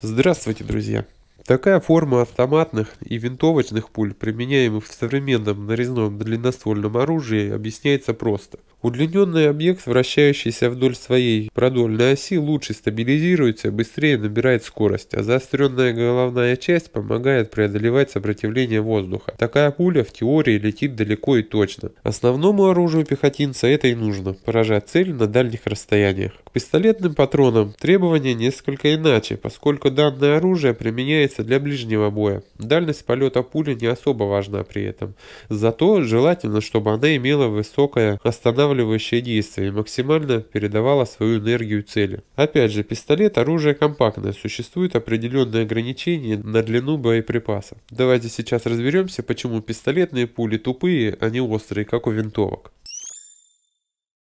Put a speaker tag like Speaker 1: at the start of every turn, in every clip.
Speaker 1: Здравствуйте, друзья! Такая форма автоматных и винтовочных пуль, применяемых в современном нарезном длинноствольном оружии, объясняется просто. Удлиненный объект, вращающийся вдоль своей продольной оси, лучше стабилизируется, быстрее набирает скорость, а заостренная головная часть помогает преодолевать сопротивление воздуха. Такая пуля в теории летит далеко и точно. Основному оружию пехотинца это и нужно – поражать цель на дальних расстояниях. К пистолетным патронам требования несколько иначе, поскольку данное оружие применяется для ближнего боя. Дальность полета пули не особо важна при этом. Зато желательно, чтобы она имела высокое останавливание восстанавливающее действие и максимально передавала свою энергию цели. Опять же, пистолет – оружие компактное, существует определенные ограничения на длину боеприпаса. Давайте сейчас разберемся, почему пистолетные пули тупые, а не острые, как у винтовок.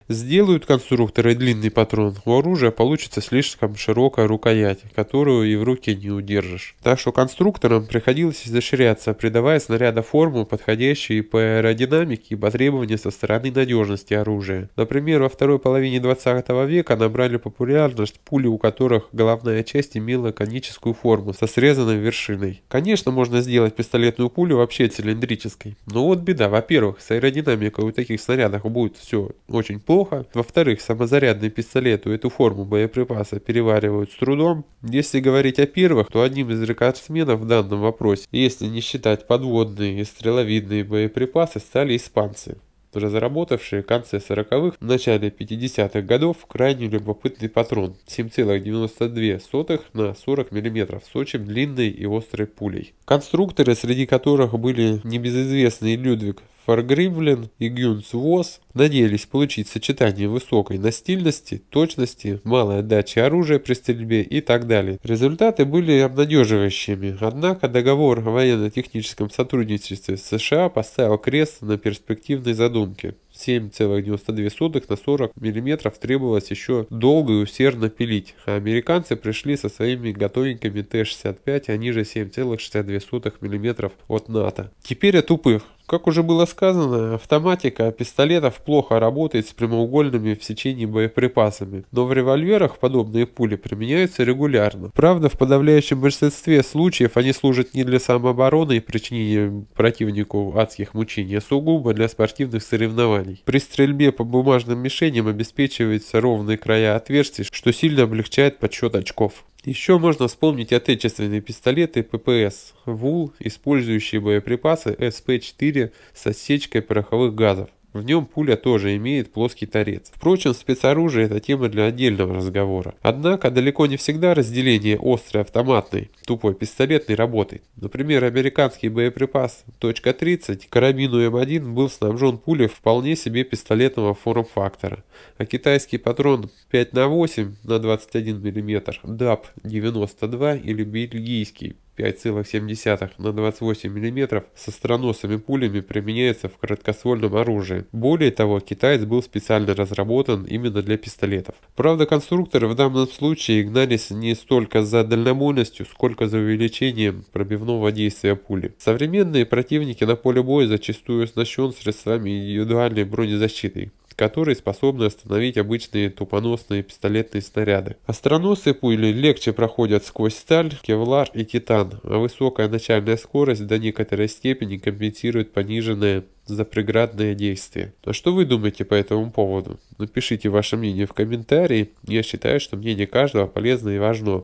Speaker 1: Сделают конструкторы длинный патрон, у оружия получится слишком широкая рукоять, которую и в руке не удержишь. Так что конструкторам приходилось изощряться, придавая снаряда форму, подходящую по аэродинамике и по требованию со стороны надежности оружия. Например, во второй половине 20 века набрали популярность пули, у которых головная часть имела коническую форму со срезанной вершиной. Конечно, можно сделать пистолетную пулю вообще цилиндрической, но вот беда. Во-первых, с аэродинамикой у таких снарядов будет все очень плохо плохо. Во-вторых, самозарядный пистолет эту форму боеприпаса переваривают с трудом. Если говорить о первых, то одним из рекордсменов в данном вопросе, если не считать подводные и стреловидные боеприпасы, стали испанцы разработавшие в конце 40-х, начале 50-х годов крайне любопытный патрон 7,92 на 40 мм с очень длинной и острой пулей. Конструкторы, среди которых были небезызвестный Людвиг Фаргривлен и Гюнс Вос надеялись получить сочетание высокой настильности, точности, малой отдачи оружия при стрельбе и так далее. Результаты были обнадеживающими, однако договор о военно-техническом сотрудничестве с США поставил крест на перспективной задумке. 7,92 на 40 мм требовалось еще долго и усердно пилить, а американцы пришли со своими готовенькими Т-65, они же 7,62 мм от НАТО. Теперь о тупых. Как уже было сказано, автоматика пистолетов плохо работает с прямоугольными в сечении боеприпасами, но в револьверах подобные пули применяются регулярно. Правда, в подавляющем большинстве случаев они служат не для самообороны и причинения противнику адских мучений, а сугубо для спортивных соревнований. При стрельбе по бумажным мишеням обеспечиваются ровные края отверстий, что сильно облегчает подсчет очков. Еще можно вспомнить отечественные пистолеты ППС «Вул», использующие боеприпасы СП-4 с отсечкой пороховых газов. В нем пуля тоже имеет плоский торец. Впрочем, спецоружие – это тема для отдельного разговора. Однако, далеко не всегда разделение острой автоматной, тупой пистолетной работает. Например, американский боеприпас .30 карабину М1 был снабжен пулей вполне себе пистолетного форм-фактора, а китайский патрон 5 на 8 на 21 мм DAP-92 или бельгийский 5,7 на 28 мм со страносыми пулями применяется в краткосвольном оружии. Более того, китаец был специально разработан именно для пистолетов. Правда, конструкторы в данном случае гнались не столько за дальнобойностью, сколько за увеличением пробивного действия пули. Современные противники на поле боя зачастую оснащен средствами индивидуальной бронезащиты, которые способны остановить обычные тупоносные пистолетные снаряды. Остроносы пули легче проходят сквозь сталь, кевлар и титан, а высокая начальная скорость до некоторой степени компенсирует пониженное за преградное действие. А что вы думаете по этому поводу? Напишите ваше мнение в комментарии. Я считаю, что мнение каждого полезно и важно.